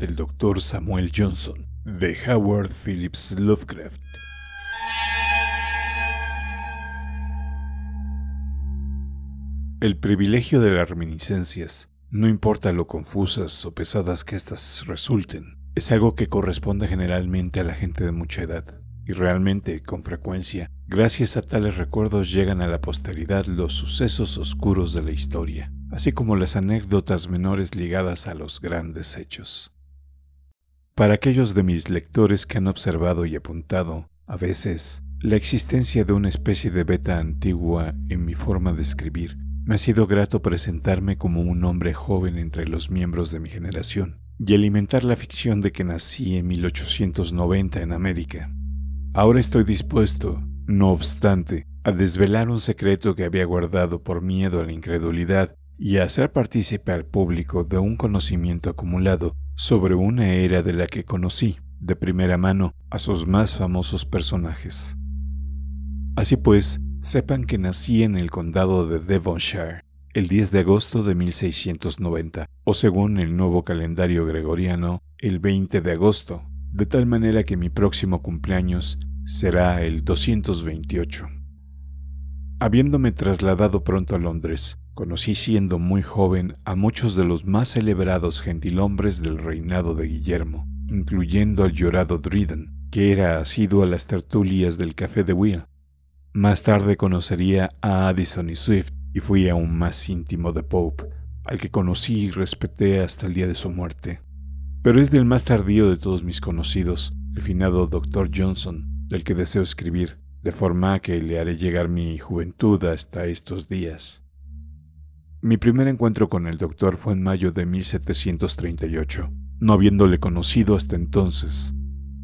del Dr. Samuel Johnson de Howard Phillips Lovecraft. El privilegio de las reminiscencias, no importa lo confusas o pesadas que éstas resulten, es algo que corresponde generalmente a la gente de mucha edad. Y realmente, con frecuencia, gracias a tales recuerdos llegan a la posteridad los sucesos oscuros de la historia así como las anécdotas menores ligadas a los grandes hechos. Para aquellos de mis lectores que han observado y apuntado, a veces, la existencia de una especie de beta antigua en mi forma de escribir, me ha sido grato presentarme como un hombre joven entre los miembros de mi generación y alimentar la ficción de que nací en 1890 en América. Ahora estoy dispuesto, no obstante, a desvelar un secreto que había guardado por miedo a la incredulidad y hacer partícipe al público de un conocimiento acumulado sobre una era de la que conocí de primera mano a sus más famosos personajes. Así pues, sepan que nací en el condado de Devonshire el 10 de agosto de 1690, o según el nuevo calendario gregoriano, el 20 de agosto, de tal manera que mi próximo cumpleaños será el 228. Habiéndome trasladado pronto a Londres, Conocí siendo muy joven a muchos de los más celebrados gentilhombres del reinado de Guillermo, incluyendo al llorado Dryden, que era asiduo a las tertulias del Café de Will. Más tarde conocería a Addison y Swift y fui aún más íntimo de Pope, al que conocí y respeté hasta el día de su muerte. Pero es del más tardío de todos mis conocidos, el finado Dr. Johnson, del que deseo escribir, de forma que le haré llegar mi juventud hasta estos días. Mi primer encuentro con el doctor fue en mayo de 1738, no habiéndole conocido hasta entonces.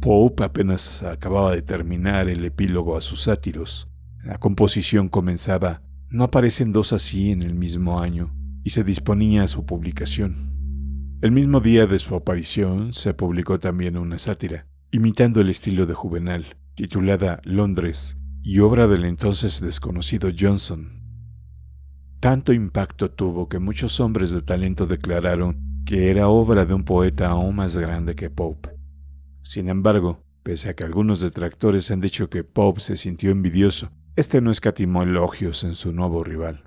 Pope apenas acababa de terminar el epílogo a sus sátiros. La composición comenzaba No aparecen dos así en el mismo año y se disponía a su publicación. El mismo día de su aparición se publicó también una sátira, imitando el estilo de Juvenal, titulada Londres y obra del entonces desconocido Johnson. Tanto impacto tuvo que muchos hombres de talento declararon que era obra de un poeta aún más grande que Pope. Sin embargo, pese a que algunos detractores han dicho que Pope se sintió envidioso, este no escatimó elogios en su nuevo rival.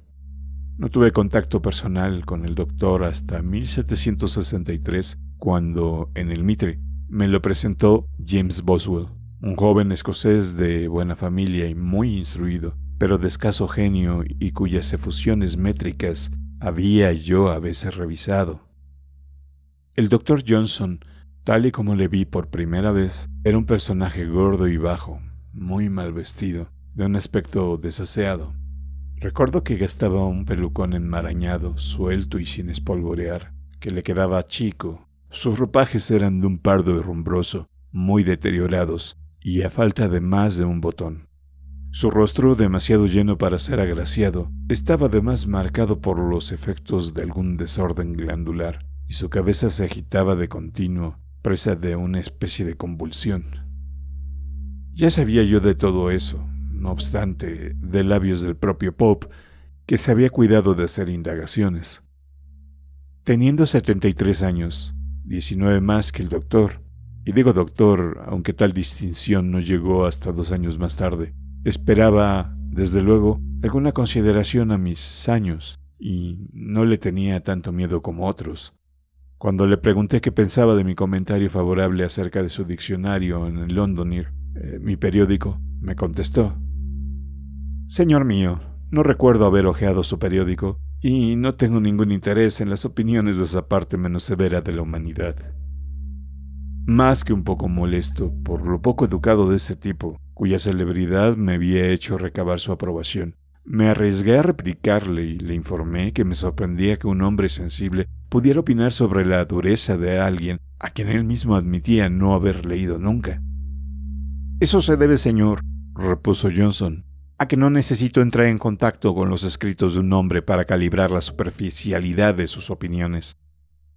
No tuve contacto personal con el doctor hasta 1763, cuando, en el Mitre, me lo presentó James Boswell, un joven escocés de buena familia y muy instruido, pero de escaso genio y cuyas efusiones métricas había yo a veces revisado. El doctor Johnson, tal y como le vi por primera vez, era un personaje gordo y bajo, muy mal vestido, de un aspecto desaseado. Recuerdo que gastaba un pelucón enmarañado, suelto y sin espolvorear, que le quedaba chico. Sus ropajes eran de un pardo herrumbroso, muy deteriorados, y a falta de más de un botón. Su rostro, demasiado lleno para ser agraciado, estaba además marcado por los efectos de algún desorden glandular, y su cabeza se agitaba de continuo, presa de una especie de convulsión. Ya sabía yo de todo eso, no obstante, de labios del propio Pope, que se había cuidado de hacer indagaciones. Teniendo 73 años, 19 más que el doctor, y digo doctor, aunque tal distinción no llegó hasta dos años más tarde, Esperaba, desde luego, alguna consideración a mis años, y no le tenía tanto miedo como otros. Cuando le pregunté qué pensaba de mi comentario favorable acerca de su diccionario en el Londoner, eh, mi periódico, me contestó. Señor mío, no recuerdo haber ojeado su periódico, y no tengo ningún interés en las opiniones de esa parte menos severa de la humanidad. Más que un poco molesto por lo poco educado de ese tipo, cuya celebridad me había hecho recabar su aprobación. Me arriesgué a replicarle y le informé que me sorprendía que un hombre sensible pudiera opinar sobre la dureza de alguien a quien él mismo admitía no haber leído nunca. Eso se debe, señor, repuso Johnson, a que no necesito entrar en contacto con los escritos de un hombre para calibrar la superficialidad de sus opiniones.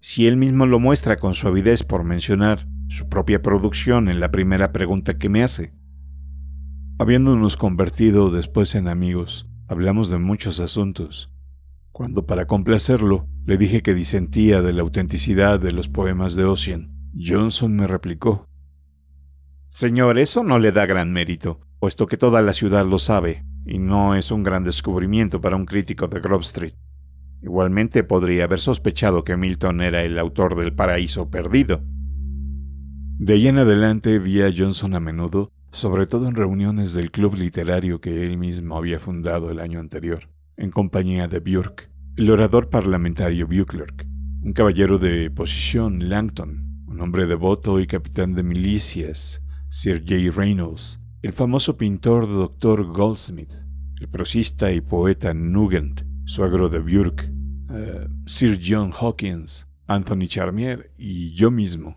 Si él mismo lo muestra con suavidez por mencionar su propia producción en la primera pregunta que me hace, Habiéndonos convertido después en amigos, hablamos de muchos asuntos. Cuando para complacerlo le dije que disentía de la autenticidad de los poemas de Ossian, Johnson me replicó. Señor, eso no le da gran mérito, puesto que toda la ciudad lo sabe, y no es un gran descubrimiento para un crítico de Grove Street. Igualmente podría haber sospechado que Milton era el autor del Paraíso Perdido. De ahí en adelante vi a Johnson a menudo sobre todo en reuniones del club literario que él mismo había fundado el año anterior, en compañía de Björk, el orador parlamentario Buclerk, un caballero de posición Langton, un hombre devoto y capitán de milicias, Sir J. Reynolds, el famoso pintor Dr. Goldsmith, el prosista y poeta Nugent, suegro de Björk, eh, Sir John Hawkins, Anthony Charmier y yo mismo,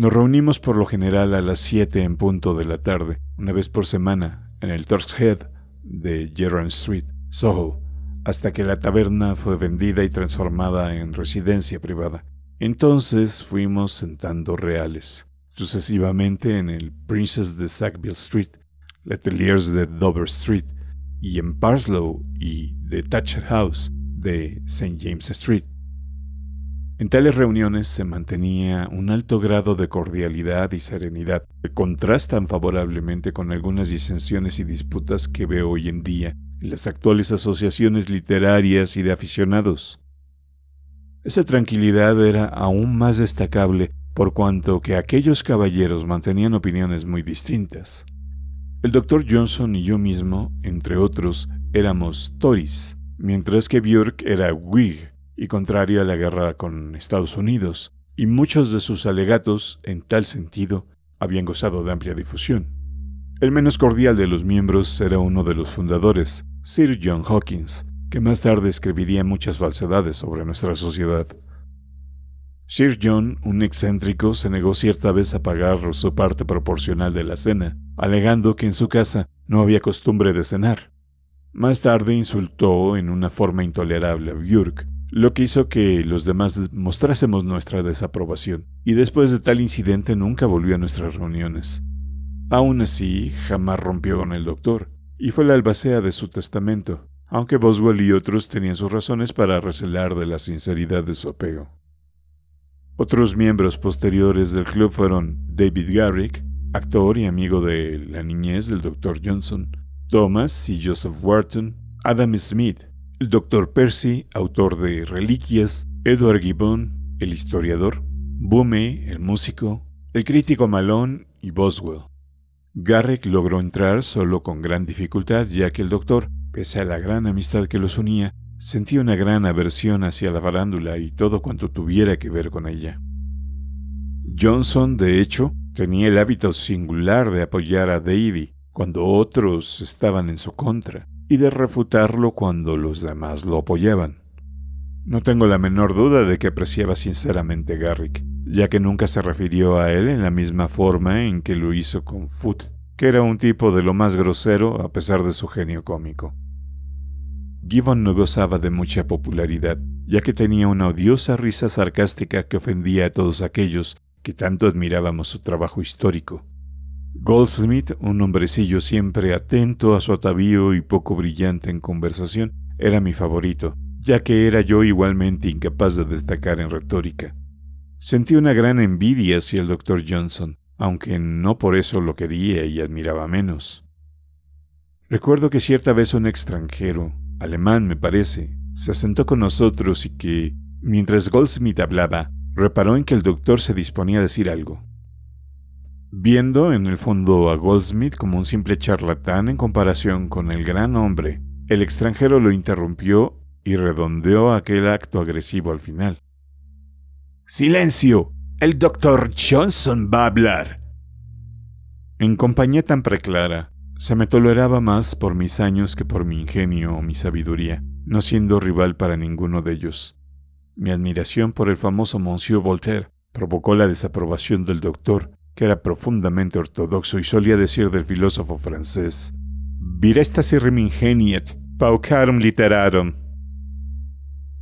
nos reunimos por lo general a las 7 en punto de la tarde, una vez por semana, en el Turk's Head de Gerrard Street, Soho, hasta que la taberna fue vendida y transformada en residencia privada. Entonces fuimos sentando reales, sucesivamente en el Princess de Sackville Street, Leteliers de Dover Street, y en Parslow y The Touched House de St. James Street. En tales reuniones se mantenía un alto grado de cordialidad y serenidad, que contrastan favorablemente con algunas disensiones y disputas que veo hoy en día en las actuales asociaciones literarias y de aficionados. Esa tranquilidad era aún más destacable por cuanto que aquellos caballeros mantenían opiniones muy distintas. El doctor Johnson y yo mismo, entre otros, éramos Tories, mientras que Björk era Whig, y contrario a la guerra con Estados Unidos, y muchos de sus alegatos en tal sentido habían gozado de amplia difusión. El menos cordial de los miembros era uno de los fundadores, Sir John Hawkins, que más tarde escribiría muchas falsedades sobre nuestra sociedad. Sir John, un excéntrico, se negó cierta vez a pagar su parte proporcional de la cena, alegando que en su casa no había costumbre de cenar. Más tarde insultó en una forma intolerable a Björk, lo que hizo que los demás mostrásemos nuestra desaprobación, y después de tal incidente nunca volvió a nuestras reuniones. Aún así, jamás rompió con el doctor, y fue la albacea de su testamento, aunque Boswell y otros tenían sus razones para recelar de la sinceridad de su apego. Otros miembros posteriores del club fueron David Garrick, actor y amigo de la niñez del doctor Johnson, Thomas y Joseph Wharton, Adam Smith, el doctor Percy, autor de Reliquias, Edward Gibbon, el historiador, Bume, el músico, el crítico Malone y Boswell. Garrick logró entrar solo con gran dificultad, ya que el doctor, pese a la gran amistad que los unía, sentía una gran aversión hacia la farándula y todo cuanto tuviera que ver con ella. Johnson, de hecho, tenía el hábito singular de apoyar a Davy cuando otros estaban en su contra y de refutarlo cuando los demás lo apoyaban. No tengo la menor duda de que apreciaba sinceramente Garrick, ya que nunca se refirió a él en la misma forma en que lo hizo con Foote, que era un tipo de lo más grosero a pesar de su genio cómico. Gibbon no gozaba de mucha popularidad, ya que tenía una odiosa risa sarcástica que ofendía a todos aquellos que tanto admirábamos su trabajo histórico. Goldsmith, un hombrecillo siempre atento a su atavío y poco brillante en conversación, era mi favorito, ya que era yo igualmente incapaz de destacar en retórica. Sentí una gran envidia hacia el doctor Johnson, aunque no por eso lo quería y admiraba menos. Recuerdo que cierta vez un extranjero, alemán me parece, se sentó con nosotros y que, mientras Goldsmith hablaba, reparó en que el doctor se disponía a decir algo viendo en el fondo a Goldsmith como un simple charlatán en comparación con el gran hombre. El extranjero lo interrumpió y redondeó aquel acto agresivo al final. ¡Silencio! El doctor Johnson va a hablar. En compañía tan preclara, se me toleraba más por mis años que por mi ingenio o mi sabiduría, no siendo rival para ninguno de ellos. Mi admiración por el famoso Monsieur Voltaire provocó la desaprobación del doctor, era profundamente ortodoxo y solía decir del filósofo francés, Virestas irrimingeniet, paucarum literarum.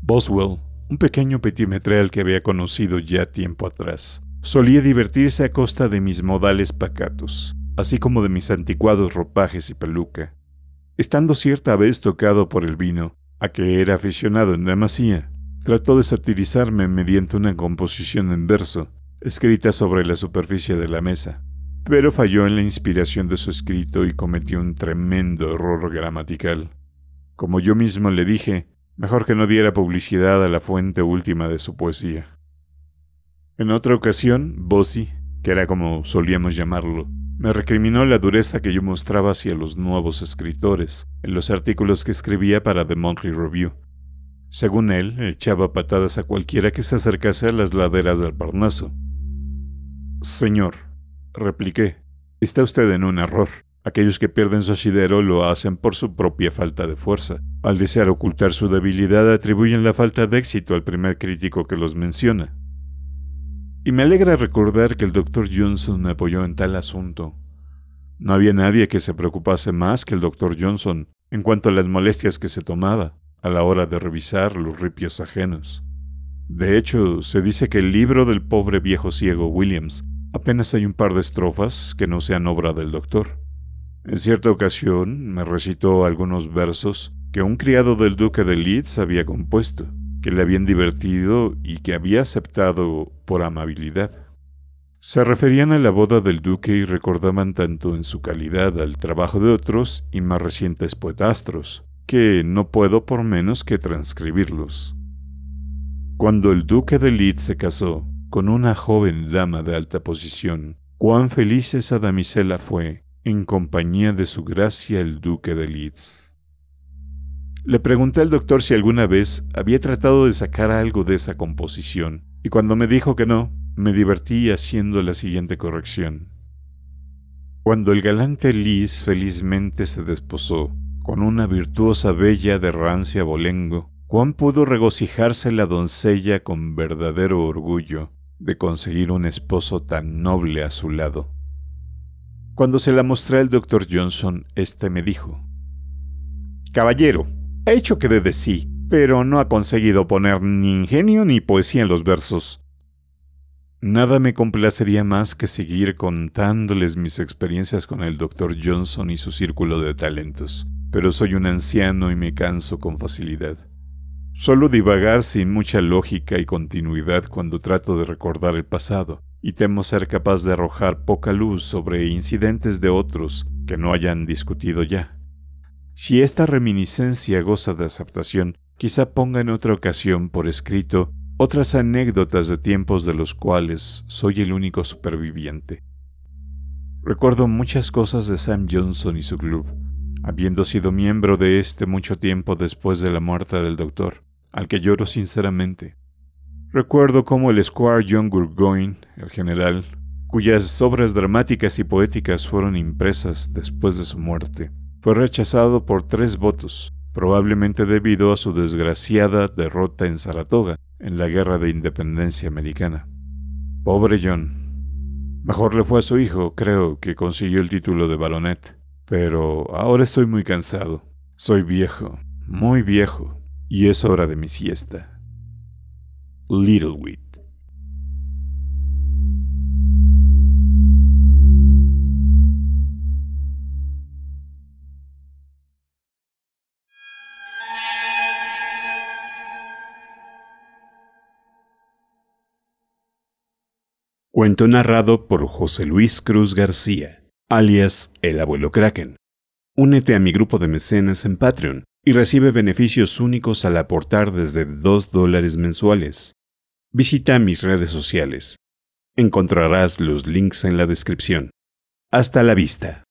Boswell, un pequeño petimetral que había conocido ya tiempo atrás, solía divertirse a costa de mis modales pacatos, así como de mis anticuados ropajes y peluca. Estando cierta vez tocado por el vino, a que era aficionado en masía, trató de satirizarme mediante una composición en verso, escrita sobre la superficie de la mesa, pero falló en la inspiración de su escrito y cometió un tremendo error gramatical. Como yo mismo le dije, mejor que no diera publicidad a la fuente última de su poesía. En otra ocasión, Bossi, que era como solíamos llamarlo, me recriminó la dureza que yo mostraba hacia los nuevos escritores en los artículos que escribía para The Monthly Review. Según él, echaba patadas a cualquiera que se acercase a las laderas del Parnaso, Señor, repliqué, está usted en un error. Aquellos que pierden su asidero lo hacen por su propia falta de fuerza. Al desear ocultar su debilidad atribuyen la falta de éxito al primer crítico que los menciona. Y me alegra recordar que el doctor Johnson me apoyó en tal asunto. No había nadie que se preocupase más que el doctor Johnson en cuanto a las molestias que se tomaba a la hora de revisar los ripios ajenos. De hecho, se dice que el libro del pobre viejo ciego Williams Apenas hay un par de estrofas que no sean obra del doctor. En cierta ocasión me recitó algunos versos que un criado del duque de Leeds había compuesto, que le habían divertido y que había aceptado por amabilidad. Se referían a la boda del duque y recordaban tanto en su calidad al trabajo de otros y más recientes poetastros, que no puedo por menos que transcribirlos. Cuando el duque de Leeds se casó, con una joven dama de alta posición. Cuán feliz esa damisela fue, en compañía de su gracia el duque de Leeds. Le pregunté al doctor si alguna vez había tratado de sacar algo de esa composición, y cuando me dijo que no, me divertí haciendo la siguiente corrección. Cuando el galante Leeds felizmente se desposó con una virtuosa bella de rancio abolengo, cuán pudo regocijarse la doncella con verdadero orgullo, de conseguir un esposo tan noble a su lado. Cuando se la mostré al doctor Johnson, este me dijo, Caballero, ha hecho que dé de sí, pero no ha conseguido poner ni ingenio ni poesía en los versos. Nada me complacería más que seguir contándoles mis experiencias con el doctor Johnson y su círculo de talentos, pero soy un anciano y me canso con facilidad. Solo divagar sin mucha lógica y continuidad cuando trato de recordar el pasado, y temo ser capaz de arrojar poca luz sobre incidentes de otros que no hayan discutido ya. Si esta reminiscencia goza de aceptación, quizá ponga en otra ocasión por escrito otras anécdotas de tiempos de los cuales soy el único superviviente. Recuerdo muchas cosas de Sam Johnson y su club, habiendo sido miembro de este mucho tiempo después de la muerte del doctor al que lloro sinceramente. Recuerdo cómo el Squire John Burgoyne, el general, cuyas obras dramáticas y poéticas fueron impresas después de su muerte, fue rechazado por tres votos, probablemente debido a su desgraciada derrota en Saratoga, en la Guerra de Independencia Americana. Pobre John. Mejor le fue a su hijo, creo, que consiguió el título de baronet. Pero ahora estoy muy cansado. Soy viejo, muy viejo y es hora de mi siesta. Little Littlewit. Cuento narrado por José Luis Cruz García, alias El Abuelo Kraken. Únete a mi grupo de mecenas en Patreon y recibe beneficios únicos al aportar desde 2 dólares mensuales. Visita mis redes sociales. Encontrarás los links en la descripción. Hasta la vista.